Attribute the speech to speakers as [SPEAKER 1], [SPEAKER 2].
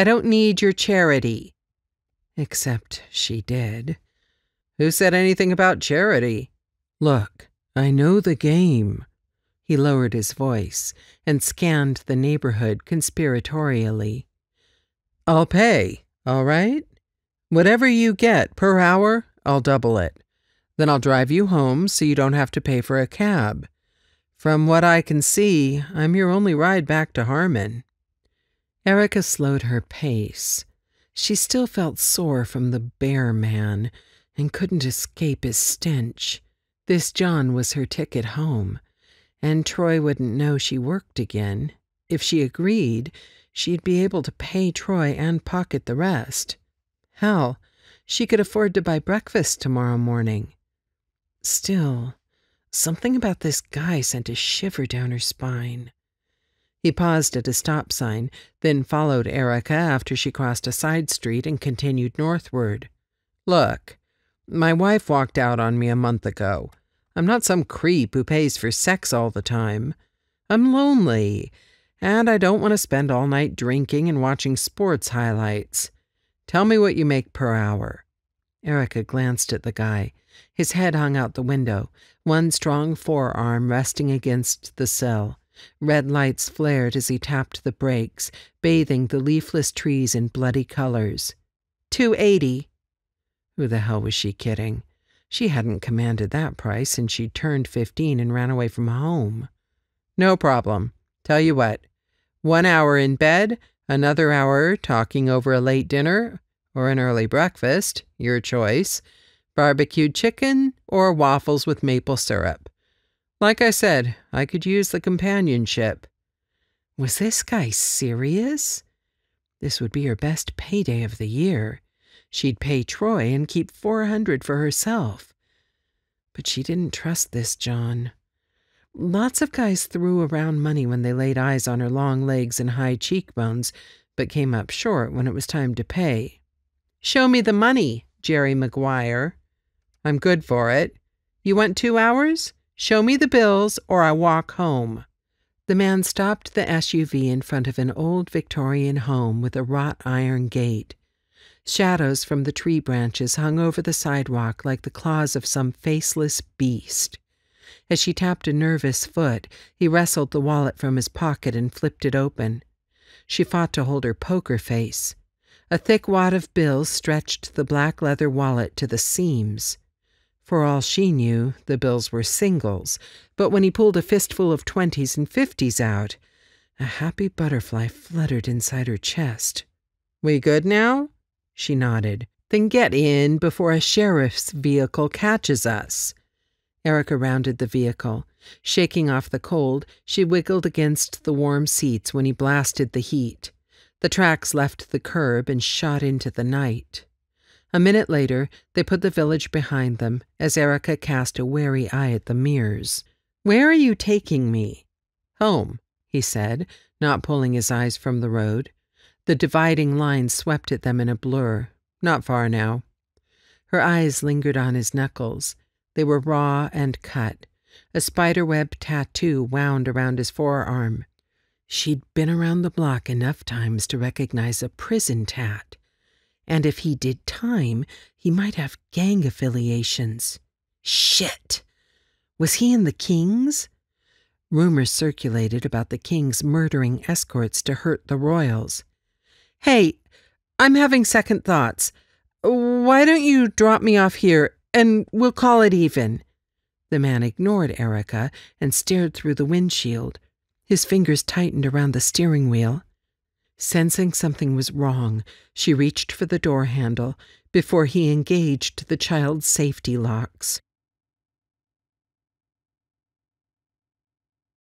[SPEAKER 1] I don't need your charity. Except she did. Who said anything about charity? Look, I know the game. He lowered his voice and scanned the neighborhood conspiratorially. I'll pay, all right? Whatever you get per hour, I'll double it. Then I'll drive you home so you don't have to pay for a cab. From what I can see, I'm your only ride back to Harmon. Erica slowed her pace. She still felt sore from the bear man and couldn't escape his stench. This John was her ticket home, and Troy wouldn't know she worked again. If she agreed, she'd be able to pay Troy and pocket the rest. Hell, she could afford to buy breakfast tomorrow morning. Still, something about this guy sent a shiver down her spine. He paused at a stop sign, then followed Erica after she crossed a side street and continued northward. Look, my wife walked out on me a month ago. I'm not some creep who pays for sex all the time. I'm lonely, and I don't want to spend all night drinking and watching sports highlights. Tell me what you make per hour. Erica glanced at the guy. His head hung out the window, one strong forearm resting against the sill. Red lights flared as he tapped the brakes, bathing the leafless trees in bloody colors. 280. Who the hell was she kidding? She hadn't commanded that price since she turned 15 and ran away from home. No problem. Tell you what, one hour in bed, another hour talking over a late dinner or an early breakfast, your choice, barbecued chicken or waffles with maple syrup. Like I said, I could use the companionship. Was this guy serious? This would be her best payday of the year. She'd pay Troy and keep 400 for herself. But she didn't trust this John. Lots of guys threw around money when they laid eyes on her long legs and high cheekbones, but came up short when it was time to pay. Show me the money, Jerry McGuire. I'm good for it. You want two hours? Show me the bills or I walk home. The man stopped the SUV in front of an old Victorian home with a wrought iron gate. Shadows from the tree branches hung over the sidewalk like the claws of some faceless beast. As she tapped a nervous foot, he wrestled the wallet from his pocket and flipped it open. She fought to hold her poker face. A thick wad of bills stretched the black leather wallet to the seams. For all she knew, the bills were singles, but when he pulled a fistful of twenties and fifties out, a happy butterfly fluttered inside her chest. We good now? She nodded. Then get in before a sheriff's vehicle catches us. Erica rounded the vehicle. Shaking off the cold, she wiggled against the warm seats when he blasted the heat. The tracks left the curb and shot into the night. A minute later, they put the village behind them as Erica cast a wary eye at the mirrors. Where are you taking me? Home, he said, not pulling his eyes from the road. The dividing line swept at them in a blur, not far now. Her eyes lingered on his knuckles. They were raw and cut, a spiderweb tattoo wound around his forearm. She'd been around the block enough times to recognize a prison tat and if he did time, he might have gang affiliations. Shit! Was he in the Kings? Rumors circulated about the Kings murdering escorts to hurt the royals. Hey, I'm having second thoughts. Why don't you drop me off here and we'll call it even? The man ignored Erica and stared through the windshield. His fingers tightened around the steering wheel. Sensing something was wrong, she reached for the door handle before he engaged the child's safety locks.